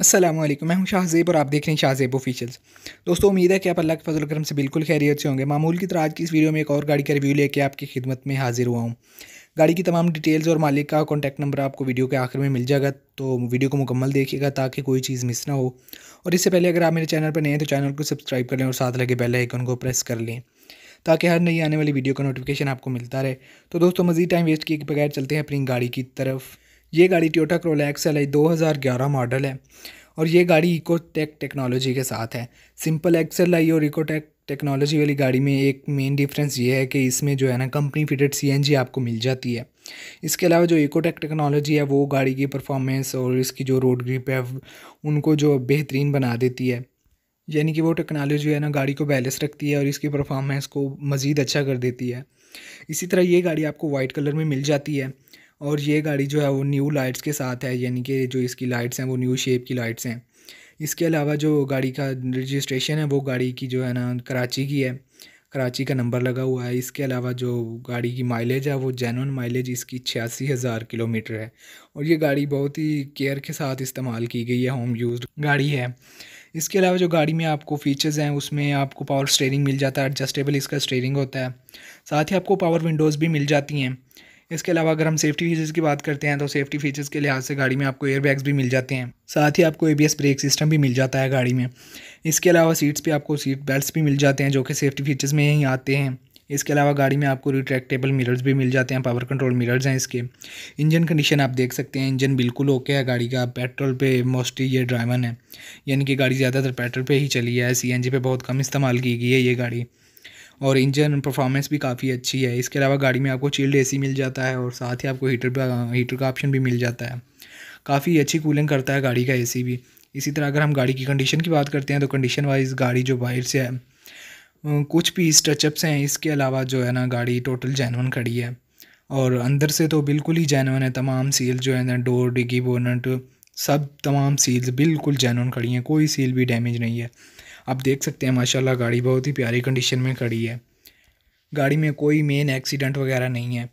असलम मैं हूं शाहजेब और आप देख रहे हैं शाहजेब ऑफिशियल्स दोस्तों उम्मीद है कि आप अल्लाह के फजल करम से बिल्कुल खैरियत से होंगे मामूल की तरह आज की इस वीडियो में एक और गाड़ी का रिव्यू लेके आपकी खिदमत में हाजिर हुआ हूँ गाड़ी की तमाम डिटेल्स और मालिक का कॉन्टैक्ट नंबर आपको वीडियो के आखिर में मिल जाएगा तो वीडियो को मुकम्मल देखिएगा ताकि कोई चीज़ मिस ना हो और इससे पहले अगर आप मेरे चैनल पर नए हैं तो चैनल को सब्सक्राइब कर लें और साथ लगे बेल आइकन को प्रेस कर लें ताकि हर नई आने वाली वीडियो का नोटिफिकेशन आपको मिलता रहे तो दोस्तों मज़ीद टाइम वेस्ट किए बगैर चलते हैं अपनी गाड़ी की तरफ ये गाड़ी टोटा क्रोला दो हज़ार ग्यारह मॉडल है और ये गाड़ी इकोटेक टेक्नोलॉजी के साथ है सिंपल एक्सेल आई और इकोटेक टेक्नोलॉजी वाली गाड़ी में एक मेन डिफरेंस ये है कि इसमें जो है ना कंपनी फिटेड सीएनजी आपको मिल जाती है इसके अलावा जो इकोटेक टेक्नोलॉजी है वो गाड़ी की परफॉर्मेंस और इसकी जो रोड ग्रिप है उनको जो बेहतरीन बना देती है यानी कि वो टेक्नोलॉजी है ना गाड़ी को बैलेंस रखती है और इसकी परफॉर्मेंस को मज़ीद अच्छा कर देती है इसी तरह ये गाड़ी आपको वाइट कलर में मिल जाती है और ये गाड़ी जो है वो न्यू लाइट्स के साथ है यानी कि जो इसकी लाइट्स हैं वो न्यू शेप की लाइट्स हैं इसके अलावा जो गाड़ी का रजिस्ट्रेशन है वो गाड़ी की जो है ना कराची की है कराची का नंबर लगा हुआ है इसके अलावा जो गाड़ी की माइलेज है वो जैन माइलेज इसकी छियासी हज़ार किलोमीटर है और ये गाड़ी बहुत ही केयर के साथ इस्तेमाल की गई है होम यूज गाड़ी है इसके अलावा जो गाड़ी में आपको फीचर्स हैं उसमें आपको पावर स्टेयरिंग मिल जाता है एडजस्टेबल इसका स्टेयरिंग होता है साथ ही आपको पावर विंडोज़ भी मिल जाती हैं इसके अलावा अगर हम सेफ्टी फीचर्स की बात करते हैं तो सेफ्टी फीचर्स के लिहाज से गाड़ी में आपको एयरबैग्स भी मिल जाते हैं साथ ही आपको एबीएस ब्रेक सिस्टम भी मिल जाता है गाड़ी में इसके अलावा सीट्स पे आपको सीट बेल्ट्स भी मिल जाते हैं जो कि सेफ्टी फीचर्स में ही आते हैं इसके अलावा गाड़ी में आपको रिट्रैक्टेबल मिरर्स भी मिल जाते हैं पावर कंट्रोल मिरर्स हैं इसके इंजन कंडीशन आप देख सकते हैं इंजन बिल्कुल ओके है गाड़ी का पेट्रोल पे मोस्टली ये ड्राइवन है यानी कि गाड़ी ज़्यादातर पेट्रोल पे ही चली है सीएनजी पे बहुत कम इस्तेमाल की गई है ये गाड़ी और इंजन परफॉर्मेंस भी काफ़ी अच्छी है इसके अलावा गाड़ी में आपको चिल्ड एसी मिल जाता है और साथ ही आपको हीटर हीटर का ऑप्शन भी मिल जाता है काफ़ी अच्छी कूलिंग करता है गाड़ी का एसी भी इसी तरह अगर हम गाड़ी की कंडीशन की बात करते हैं तो कंडीशन वाइज गाड़ी जो बाहर से है कुछ भी टचअप्स हैं इसके अलावा जो है ना गाड़ी टोटल जैनवन खड़ी है और अंदर से तो बिल्कुल ही जैनवन है तमाम सील जो है ना डोर डिगी बोनट सब तमाम सील्स बिल्कुल जैनवन खड़ी हैं कोई सील भी डैमेज नहीं है आप देख सकते हैं माशाल्लाह गाड़ी बहुत ही प्यारी कंडीशन में खड़ी है गाड़ी में कोई मेन एक्सीडेंट वगैरह नहीं है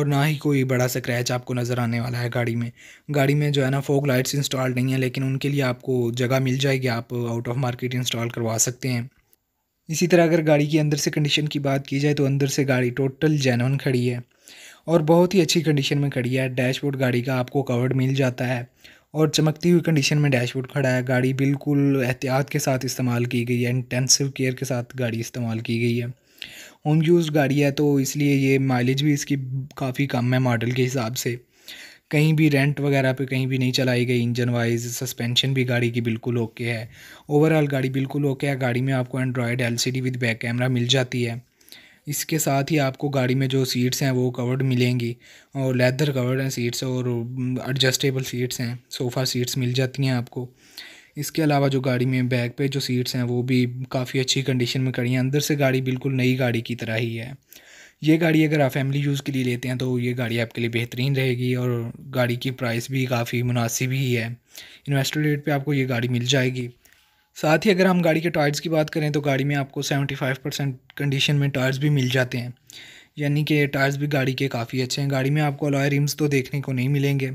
और ना ही कोई बड़ा स्क्रैच आपको नज़र आने वाला है गाड़ी में गाड़ी में जो है ना फोक लाइट्स इंस्टॉल नहीं है लेकिन उनके लिए आपको जगह मिल जाएगी आप आउट ऑफ मार्केट इंस्टॉल करवा सकते हैं इसी तरह अगर गाड़ी की अंदर से कंडीशन की बात की जाए तो अंदर से गाड़ी टोटल जेनवन खड़ी है और बहुत ही अच्छी कंडीशन में खड़ी है डैशबोर्ड गाड़ी का आपको कवर्ड मिल जाता है और चमकती हुई कंडीशन में डैशबोर्ड खड़ा है गाड़ी बिल्कुल एहतियात के साथ इस्तेमाल की गई है इंटेंसिव केयर के साथ गाड़ी इस्तेमाल की गई है होम यूज़ गाड़ी है तो इसलिए ये माइलेज भी इसकी काफ़ी कम है मॉडल के हिसाब से कहीं भी रेंट वगैरह पे कहीं भी नहीं चलाई गई इंजन वाइज सस्पेंशन भी गाड़ी की बिल्कुल ओके है ओवरऑल गाड़ी बिल्कुल ओके है गाड़ी में आपको android LCD with back camera मिल जाती है इसके साथ ही आपको गाड़ी में जो सीट्स हैं वो कवर्ड मिलेंगी और लेदर कवर्ड हैं सीट्स और एडजस्टेबल सीट्स हैं सोफ़ा सीट्स मिल जाती हैं आपको इसके अलावा जो गाड़ी में बैक पे जो सीट्स हैं वो भी काफ़ी अच्छी कंडीशन में खड़ी हैं अंदर से गाड़ी बिल्कुल नई गाड़ी की तरह ही है ये गाड़ी अगर आप फैमिली यूज़ के लिए लेते हैं तो ये गाड़ी आपके लिए बेहतरीन रहेगी और गाड़ी की प्राइस भी काफ़ी मुनासिब ही है इन्वेस्टर रेट पे आपको ये गाड़ी मिल जाएगी साथ ही अगर हम गाड़ी के टायर्स की बात करें तो गाड़ी में आपको 75 परसेंट कंडीशन में टायर्स भी मिल जाते हैं यानी कि टायर्स भी गाड़ी के काफ़ी अच्छे हैं गाड़ी में आपको अलॉय रिम्स तो देखने को नहीं मिलेंगे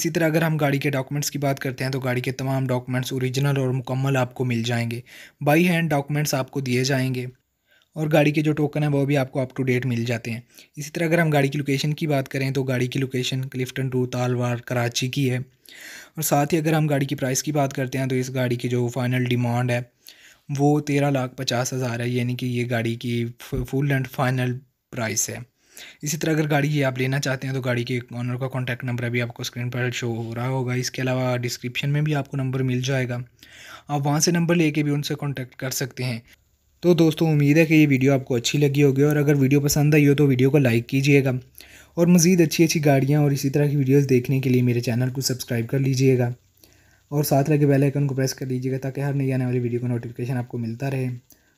इसी तरह अगर हम गाड़ी के डॉक्यूमेंट्स की बात करते हैं तो गाड़ी के तमाम डॉक्यूमेंट्स ओरिजिनल और मुकम्मल आपको मिल जाएंगे बाई हैंड डॉक्यूमेंट्स आपको दिए जाएंगे और गाड़ी के जो टोकन है वो भी आपको अप टू डेट मिल जाते हैं इसी तरह अगर हम गाड़ी की लोकेशन की बात करें तो गाड़ी की location Clifton to Talwar Karachi की है और साथ ही अगर हम गाड़ी की प्राइस की बात करते हैं तो इस गाड़ी की जो फाइनल डिमांड है वो तेरह लाख पचास हज़ार है यानी कि ये गाड़ी की फुल एंड फाइनल प्राइस है इसी तरह अगर गाड़ी ये आप लेना चाहते हैं तो गाड़ी के ऑनर का कॉन्टैक्ट नंबर अभी आपको स्क्रीन पर शो हो रहा होगा इसके अलावा डिस्क्रिप्शन में भी आपको नंबर मिल जाएगा आप वहाँ से नंबर लेके भी उनसे कॉन्टैक्ट कर सकते हैं तो दोस्तों उम्मीद है कि ये वीडियो आपको अच्छी लगी होगी और अगर वीडियो पसंद आई हो तो वीडियो को लाइक कीजिएगा और मज़ीद अच्छी अच्छी गाड़ियाँ और इसी तरह की वीडियोज़ देखने के लिए मेरे चैनल को सब्सक्राइब कर लीजिएगा और साथ लगे बेल आइकन को प्रेस कर लीजिएगा ताकि हर नई आने वाली वीडियो का नोटिफिकेशन आपको मिलता रहे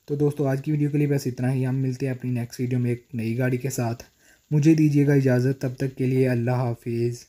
तो दोस्तों आज की वीडियो के लिए बस इतना ही हम मिलते हैं अपनी नेक्स्ट वीडियो में एक नई गाड़ी के साथ मुझे दीजिएगा इजाज़त तब तक के लिए अल्लाह हाफिज़